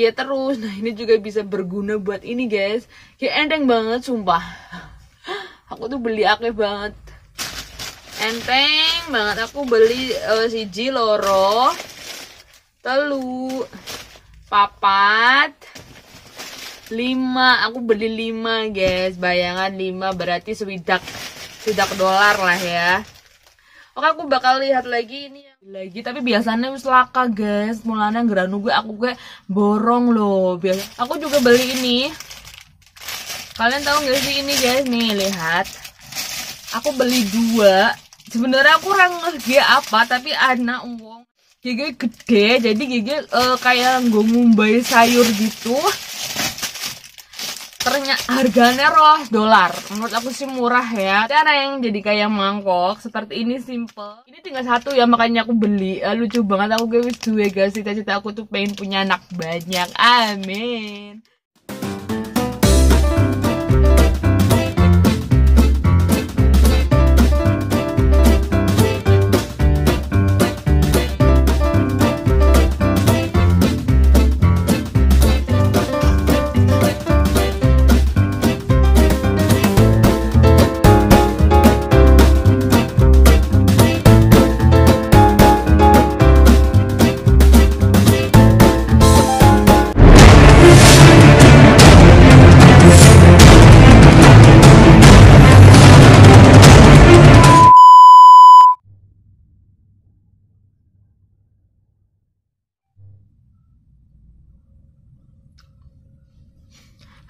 dia ya, terus nah ini juga bisa berguna buat ini guys kayak enteng banget sumpah aku tuh beli akeh banget enteng banget aku beli uh, siji loro telu papat lima aku beli lima guys bayangan lima berarti sewidak sewidak dolar lah ya oke aku bakal lihat lagi ini ya lagi tapi biasanya wis laka guys mulanya geranu gue aku gue borong loh biasa aku juga beli ini kalian tahu nggak sih ini guys nih lihat aku beli dua sebenarnya aku kurang ngerti apa tapi anak uang gigi gede jadi gigi uh, kayak gue sayur gitu ternyata harganya ros dolar menurut aku sih murah ya cara yang jadi kayak mangkok seperti ini simple ini tinggal satu ya makanya aku beli eh, lucu banget aku kayak dua guys cita-cita aku tuh pengen punya anak banyak amin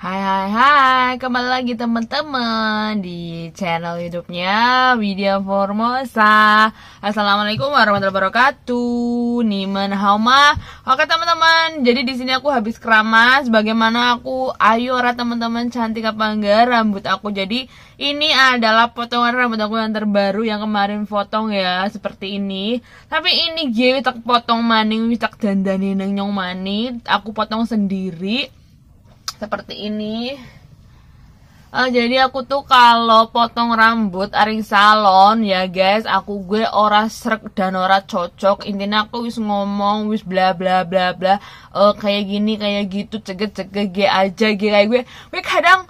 Hai hai hai, kembali lagi teman-teman di channel YouTube-nya Widya Formosa. Assalamualaikum warahmatullahi wabarakatuh. Niman hauma. Oke teman-teman, jadi di sini aku habis keramas. Bagaimana aku? Ayo ora teman-teman cantik apa enggak rambut aku. Jadi ini adalah potongan rambut aku yang terbaru yang kemarin potong ya seperti ini. Tapi ini gue tak potong maning, tak dandani nang nyong manit. Aku potong sendiri seperti ini uh, jadi aku tuh kalau potong rambut aring salon ya guys aku gue ora srek dan ora cocok intinya aku wis ngomong wis bla bla bla bla uh, kayak gini kayak gitu ceget ceget gue aja gue kayak gue gue kadang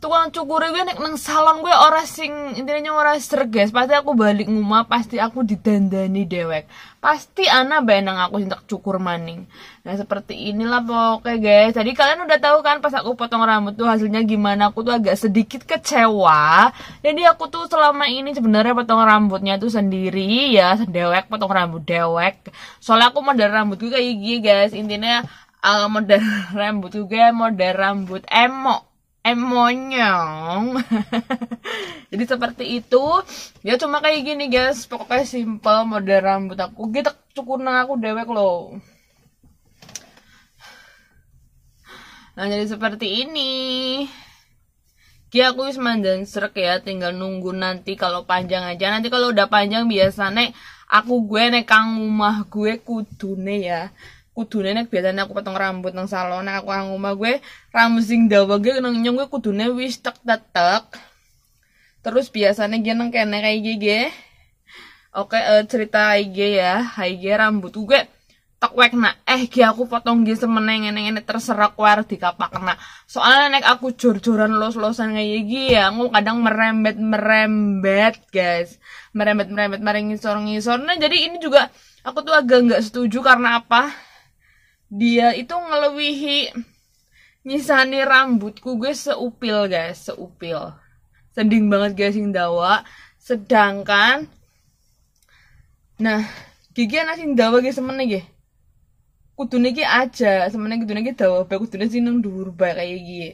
tukang cukur gue nek neng salon gue ora sing intinya ora serges pasti aku balik ngumah pasti aku didandani dewek pasti ana bae nang aku sintak cukur maning nah seperti inilah pokoknya guys tadi kalian udah tahu kan pas aku potong rambut tuh hasilnya gimana aku tuh agak sedikit kecewa jadi aku tuh selama ini sebenarnya potong rambutnya tuh sendiri ya dewek potong rambut dewek soalnya aku mau dari rambut gue kayak gini guys intinya uh, model rambut juga model rambut emok emonyong jadi seperti itu ya cuma kayak gini guys pokoknya simple model rambut aku gitu nang aku dewek loh nah jadi seperti ini Kia aku wis mandan serak ya tinggal nunggu nanti kalau panjang aja nanti kalau udah panjang biasanya aku gue nekang rumah gue kudune ya kudune nek biasanya aku potong rambut nang salon nek aku nang omah gue rambut sing dawa gue nang nyong gue kudune wis tek tetek terus biasanya gue nang kene kayak gue oke uh, cerita IG ya IG rambut gue tek nak eh gue aku potong gue semeneng neng neng terserak war di kapak nak soalnya nek aku jor-joran los-losan kayak gue ya aku kadang merembet merembet guys merembet merembet maring ngisor ngisor nah jadi ini juga aku tuh agak nggak setuju karena apa dia itu ngelewihi nyisani rambutku gue seupil guys seupil sedih banget guys yang dawa sedangkan nah gigi anak sing dawa guys semene gih kudune aja semene kudune dawa bae kudune sih nung dhuwur bae kayak gini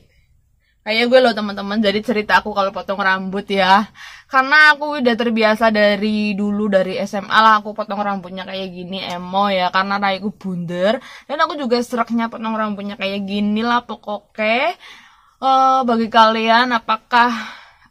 Kayaknya gue loh teman-teman jadi cerita aku kalau potong rambut ya. Karena aku udah terbiasa dari dulu dari SMA lah aku potong rambutnya kayak gini emo ya karena raiku bunder dan aku juga seraknya potong rambutnya kayak gini lah pokoknya. Uh, bagi kalian apakah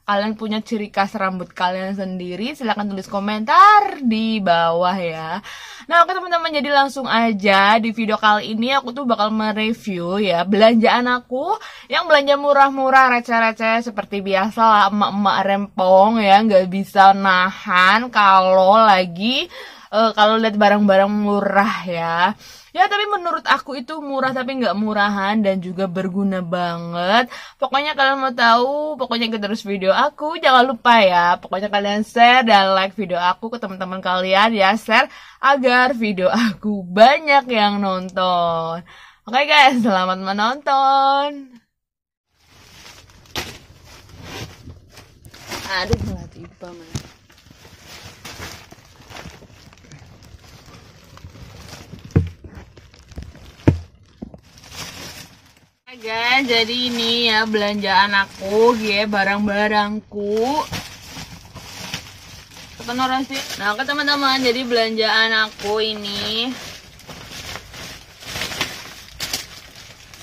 kalian punya ciri khas rambut kalian sendiri silahkan tulis komentar di bawah ya nah oke teman-teman jadi langsung aja di video kali ini aku tuh bakal mereview ya belanjaan aku yang belanja murah-murah receh-receh seperti biasa lah emak-emak rempong ya nggak bisa nahan kalau lagi uh, kalau lihat barang-barang murah ya ya tapi menurut aku itu murah tapi nggak murahan dan juga berguna banget pokoknya kalian mau tahu pokoknya ikut terus video aku jangan lupa ya pokoknya kalian share dan like video aku ke teman-teman kalian ya share agar video aku banyak yang nonton oke okay guys selamat menonton aduh ngeliat Ipa, guys jadi ini ya belanjaan aku ya barang-barangku sih nah oke teman-teman jadi belanjaan aku ini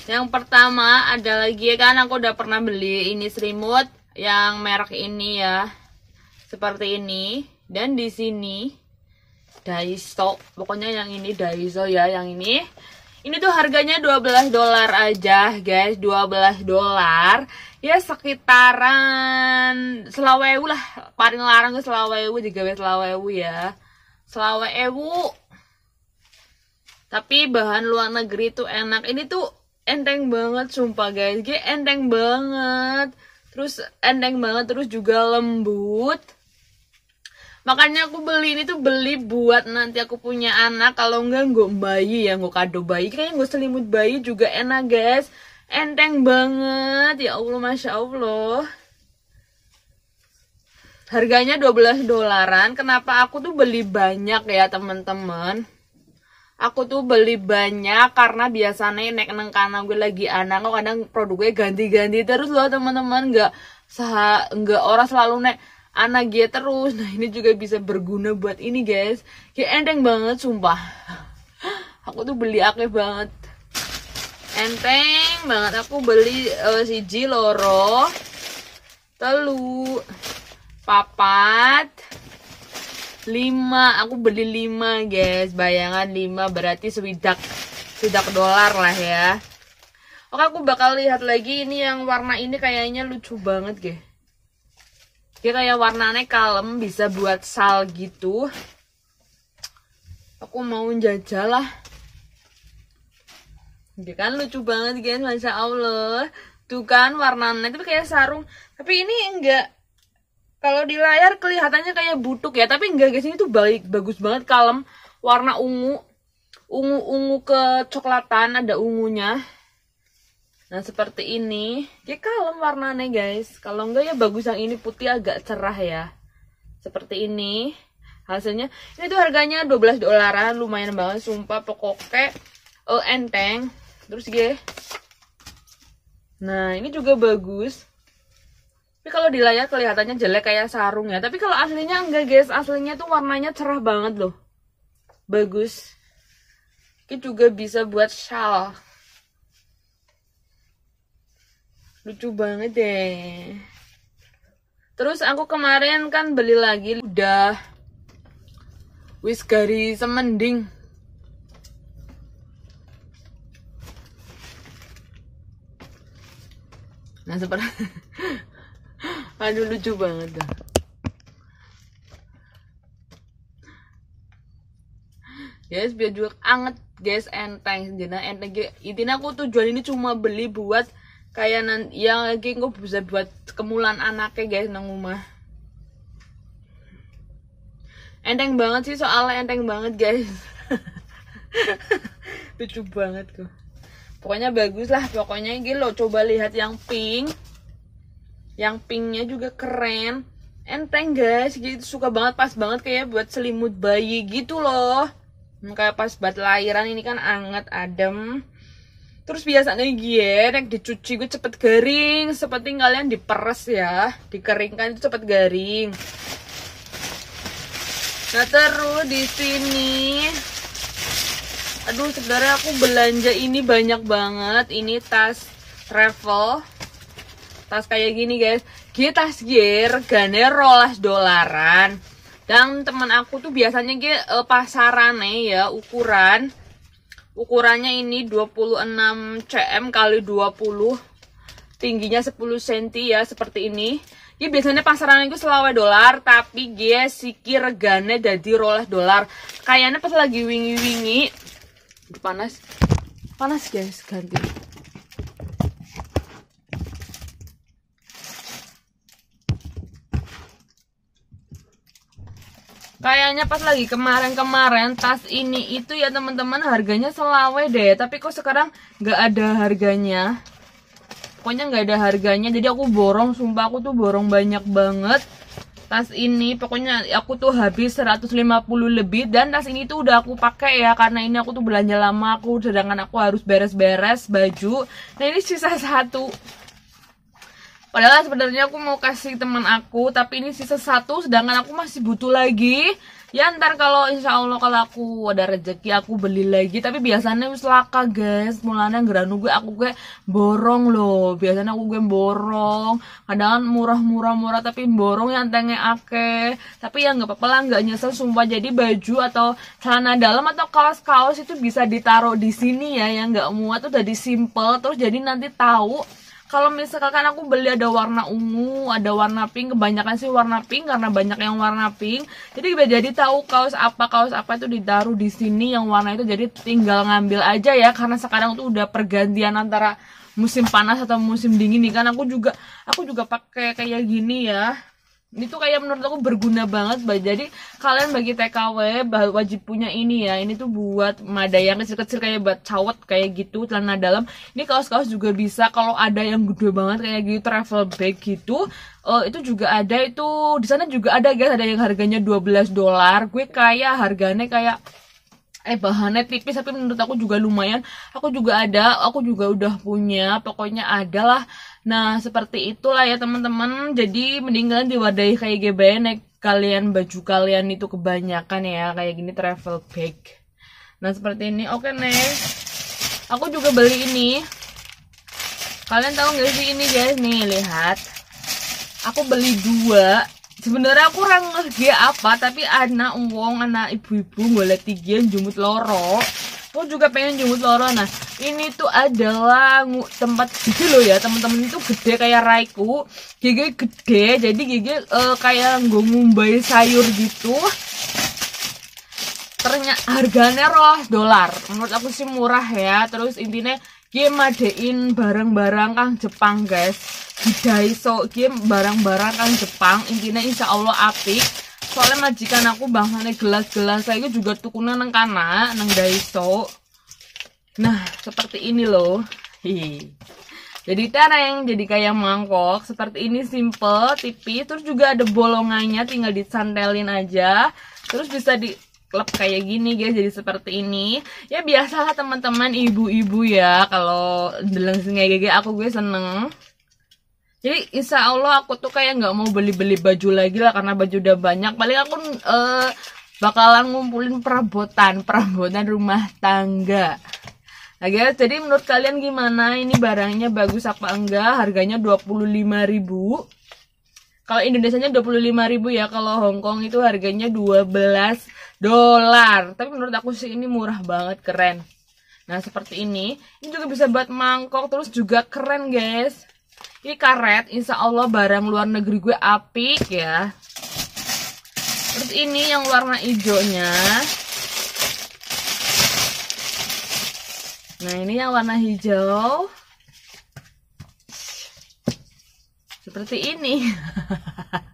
yang pertama ada lagi ya kan aku udah pernah beli ini serimut yang merek ini ya seperti ini dan di sini Daiso pokoknya yang ini Daiso ya yang ini ini tuh harganya 12 dolar aja guys 12 dolar Ya sekitaran Selawewu lah Paling larang ke Selawewu juga Selawewu ya Selawewu Tapi bahan luar negeri tuh enak Ini tuh enteng banget sumpah guys Dia enteng banget Terus enteng banget Terus juga lembut makanya aku beli ini tuh beli buat nanti aku punya anak kalau enggak nggak bayi ya nggak kado bayi kayaknya nggak selimut bayi juga enak guys enteng banget ya allah masya allah harganya 12 dolaran kenapa aku tuh beli banyak ya teman-teman aku tuh beli banyak karena biasanya nek neng karena gue lagi anak kadang produknya ganti-ganti terus loh teman-teman nggak sah nggak orang selalu nek anak dia terus nah ini juga bisa berguna buat ini guys kayak enteng banget sumpah aku tuh beli akeh banget enteng banget aku beli uh, siji loro telu papat lima aku beli lima guys bayangan lima berarti sewidak sewidak dolar lah ya oke aku bakal lihat lagi ini yang warna ini kayaknya lucu banget guys dia ya, kayak warnanya kalem bisa buat sal gitu aku mau jajal lah dia kan lucu banget guys masya allah tuh kan warnanya tapi kayak sarung tapi ini enggak kalau di layar kelihatannya kayak butuk ya tapi enggak guys ini tuh baik bagus banget kalem warna ungu ungu ungu ke coklatan ada ungunya Nah seperti ini, dia kalem warnanya guys. Kalau enggak ya bagus yang ini putih agak cerah ya. Seperti ini hasilnya. Ini tuh harganya 12 dolaran, lumayan banget sumpah pokoknya oh enteng. Terus gue. Nah ini juga bagus. Tapi kalau di layar kelihatannya jelek kayak sarung ya. Tapi kalau aslinya enggak guys, aslinya tuh warnanya cerah banget loh. Bagus. Ini juga bisa buat shawl. lucu banget deh terus aku kemarin kan beli lagi udah wis semending nah seperti aduh lucu banget dah guys biar juga anget guys enteng jadi enteng intinya aku tujuan ini cuma beli buat kayak nanti yang lagi gue bisa buat kemulan anaknya guys nang rumah enteng banget sih soalnya enteng banget guys lucu banget kok pokoknya bagus lah pokoknya ini lo coba lihat yang pink yang pinknya juga keren enteng guys gitu suka banget pas banget kayak buat selimut bayi gitu loh hmm, kayak pas buat lahiran ini kan anget adem Terus biasanya gie yang dicuci gue cepet garing, seperti kalian diperes ya, dikeringkan itu cepet garing. Nah terus di sini, aduh sebenarnya aku belanja ini banyak banget. Ini tas travel, tas kayak gini guys. Gie tas gue regane rolas dolaran. Dan temen aku tuh biasanya gie eh, pasaran nih ya ukuran Ukurannya ini 26 cm kali 20. Tingginya 10 cm ya, seperti ini. Ya biasanya pasaran itu selawe dolar, tapi dia siki regane jadi roleh dolar. Kayaknya pas lagi wingi-wingi. Panas. Panas guys, ganti. Kayaknya pas lagi kemarin-kemarin tas ini itu ya teman-teman harganya selawe deh. Tapi kok sekarang nggak ada harganya. Pokoknya nggak ada harganya. Jadi aku borong, sumpah aku tuh borong banyak banget. Tas ini pokoknya aku tuh habis 150 lebih dan tas ini tuh udah aku pakai ya karena ini aku tuh belanja lama aku sedangkan aku harus beres-beres baju. Nah ini sisa satu Padahal sebenarnya aku mau kasih teman aku, tapi ini sisa satu, sedangkan aku masih butuh lagi. Ya ntar kalau insya Allah kalau aku ada rezeki aku beli lagi, tapi biasanya wis laka guys. Mulanya geranu gue aku gue borong loh. Biasanya aku gue borong. Kadang murah-murah murah tapi borong yang tenge ake. Tapi ya nggak apa-apa lah nggak nyesel sumpah. Jadi baju atau celana dalam atau kaos-kaos itu bisa ditaruh di sini ya yang nggak muat udah disimple terus jadi nanti tahu kalau misalkan aku beli ada warna ungu, ada warna pink, kebanyakan sih warna pink karena banyak yang warna pink. Jadi biar jadi tahu kaos apa kaos apa itu ditaruh di sini yang warna itu jadi tinggal ngambil aja ya karena sekarang tuh udah pergantian antara musim panas atau musim dingin nih kan aku juga aku juga pakai kayak gini ya itu kayak menurut aku berguna banget jadi kalian bagi TKW wajib punya ini ya ini tuh buat mada yang kecil-kecil kayak buat cawet kayak gitu celana dalam ini kaos-kaos juga bisa kalau ada yang gede banget kayak gitu travel bag gitu uh, itu juga ada itu di sana juga ada guys ada yang harganya 12 dolar gue kayak harganya kayak eh bahannya tipis tapi menurut aku juga lumayan aku juga ada aku juga udah punya pokoknya adalah. Nah, seperti itulah ya teman-teman. Jadi mending diwadahi kayak GBN kalian baju kalian itu kebanyakan ya kayak gini travel bag. Nah, seperti ini. Oke, okay, Aku juga beli ini. Kalian tahu gak sih ini guys? Nih, lihat. Aku beli dua sebenarnya aku kurang ngerti apa tapi anak wong anak ibu-ibu mulai tiga jumut loro aku juga pengen jemput Loro nah ini tuh adalah tempat gede lo ya temen-temen itu gede kayak raiku gigi gede jadi gigi uh, kayak gue mumbai sayur gitu ternyata harganya roh dolar menurut aku sih murah ya terus intinya game madein barang-barang kang Jepang guys di Daiso game barang-barang kang Jepang intinya insya Allah apik soalnya majikan aku bahannya gelas-gelas saya itu juga tukunan neng kana neng daiso nah seperti ini loh hi jadi tereng jadi kayak mangkok seperti ini simple tipis terus juga ada bolongannya tinggal disantelin aja terus bisa di klep kayak gini guys jadi seperti ini ya biasalah teman-teman ibu-ibu ya kalau deleng kayak aku gue seneng jadi insya Allah aku tuh kayak nggak mau beli-beli baju lagi lah karena baju udah banyak paling aku uh, bakalan ngumpulin perabotan perabotan rumah tangga Nah guys, gitu. jadi menurut kalian gimana? Ini barangnya bagus apa enggak? Harganya 25.000. Kalau Indonesia Indonesianya 25.000 ya, kalau Hongkong itu harganya 12 dolar. Tapi menurut aku sih ini murah banget, keren. Nah, seperti ini. Ini juga bisa buat mangkok terus juga keren, guys. Ini karet, insya Allah barang luar negeri gue apik ya. Terus ini yang warna hijaunya. Nah ini yang warna hijau. Seperti ini.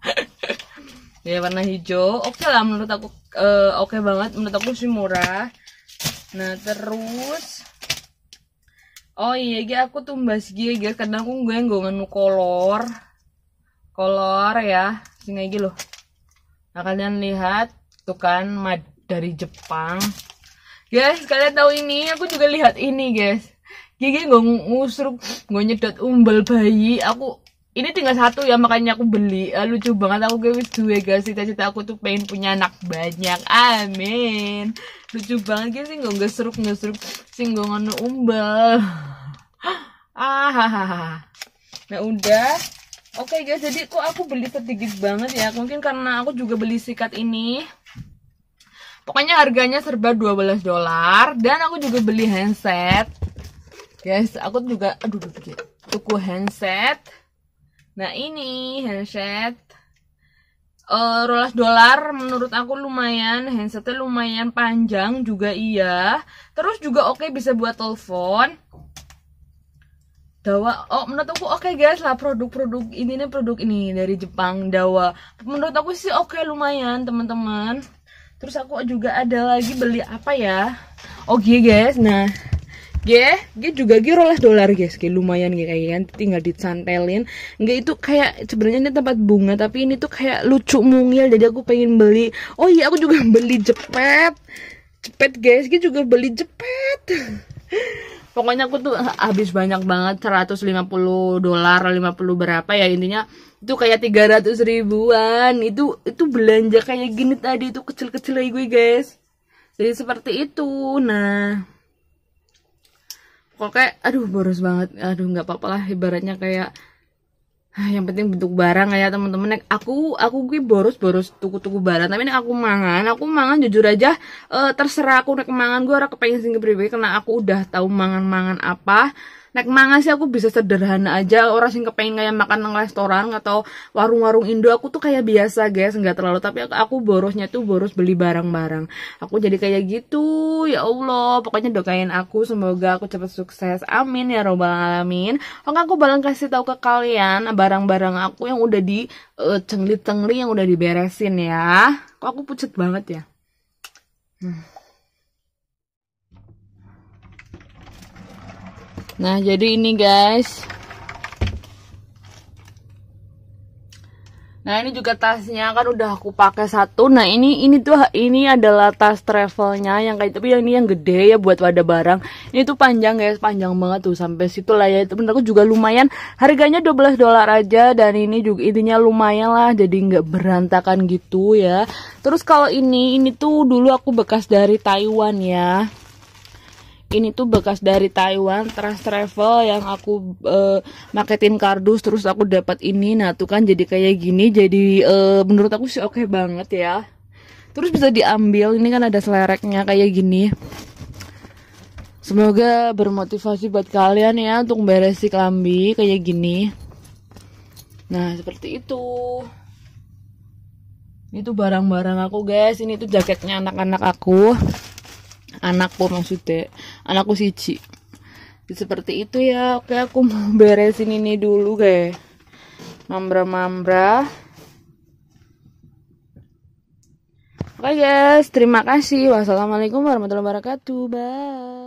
ya warna hijau. Oke okay lah menurut aku uh, oke okay banget. Menurut aku sih murah. Nah terus oh iya iya aku tumbas gue, ge kadang aku gue nggak nganu kolor kolor ya sini aja loh nah kalian lihat tuh kan mad dari Jepang guys kalian tahu ini aku juga lihat ini guys gigi nggak ngusruk nggak nyedot umbel bayi aku ini tinggal satu ya makanya aku beli ah, lucu banget aku gue wis dua guys cita-cita aku tuh pengen punya anak banyak amin lucu banget sih nggak nggak seruk nggak seruk sih umbel ah nah udah oke okay guys jadi kok aku beli sedikit banget ya mungkin karena aku juga beli sikat ini pokoknya harganya serba 12 dolar dan aku juga beli handset guys aku juga aduh aduh, ya. tuku handset nah ini handset uh, eh, rolas dolar menurut aku lumayan handsetnya lumayan panjang juga iya terus juga oke okay, bisa buat telepon Dawa, oh menurut aku oke okay guys lah produk-produk ini nih produk ini dari Jepang Dawa. Menurut aku sih oke okay, lumayan teman-teman. Terus aku juga ada lagi beli apa ya? oke oh, okay, guys, nah G, G juga G roles dolar guys, kayak lumayan kayak kayaknya tinggal dicantelin. nggak itu kayak sebenarnya ini tempat bunga tapi ini tuh kayak lucu mungil jadi aku pengen beli. Oh iya aku juga beli jepet, jepet guys, G juga beli jepet. pokoknya aku tuh habis banyak banget 150 dolar 50 berapa ya intinya itu kayak 300 ribuan itu itu belanja kayak gini tadi itu kecil-kecil lagi gue guys jadi seperti itu nah pokoknya aduh boros banget aduh nggak apa-apa lah ibaratnya kayak Ah, yang penting bentuk barang ya teman-teman aku aku gue boros-boros tuku-tuku barang tapi ini aku mangan aku mangan jujur aja e, terserah aku nek mangan gue orang kepengen singgih pribadi karena aku udah tahu mangan-mangan apa nek mana sih aku bisa sederhana aja orang sing kepengen kayak makan nang restoran atau warung-warung Indo aku tuh kayak biasa guys nggak terlalu tapi aku, borosnya tuh boros beli barang-barang aku jadi kayak gitu ya Allah pokoknya doain aku semoga aku cepat sukses amin ya robbal alamin oke aku balang kasih tahu ke kalian barang-barang aku yang udah di uh, eh, cengli-cengli yang udah diberesin ya kok aku pucet banget ya hmm. Nah, jadi ini guys. Nah, ini juga tasnya kan udah aku pakai satu. Nah, ini ini tuh ini adalah tas travelnya yang kayak tapi yang ini yang gede ya buat wadah barang. Ini tuh panjang guys, panjang banget tuh sampai situ lah ya. Itu aku juga lumayan. Harganya 12 dolar aja dan ini juga intinya lumayan lah jadi nggak berantakan gitu ya. Terus kalau ini ini tuh dulu aku bekas dari Taiwan ya ini tuh bekas dari Taiwan trans travel yang aku uh, eh, maketin kardus terus aku dapat ini nah tuh kan jadi kayak gini jadi uh, menurut aku sih oke okay banget ya terus bisa diambil ini kan ada selereknya kayak gini semoga bermotivasi buat kalian ya untuk beresi kelambi kayak gini nah seperti itu ini tuh barang-barang aku guys ini tuh jaketnya anak-anak aku anakku maksudnya anakku siji seperti itu ya oke aku mau beresin ini dulu guys mambra-mambra oke guys terima kasih wassalamualaikum warahmatullahi wabarakatuh bye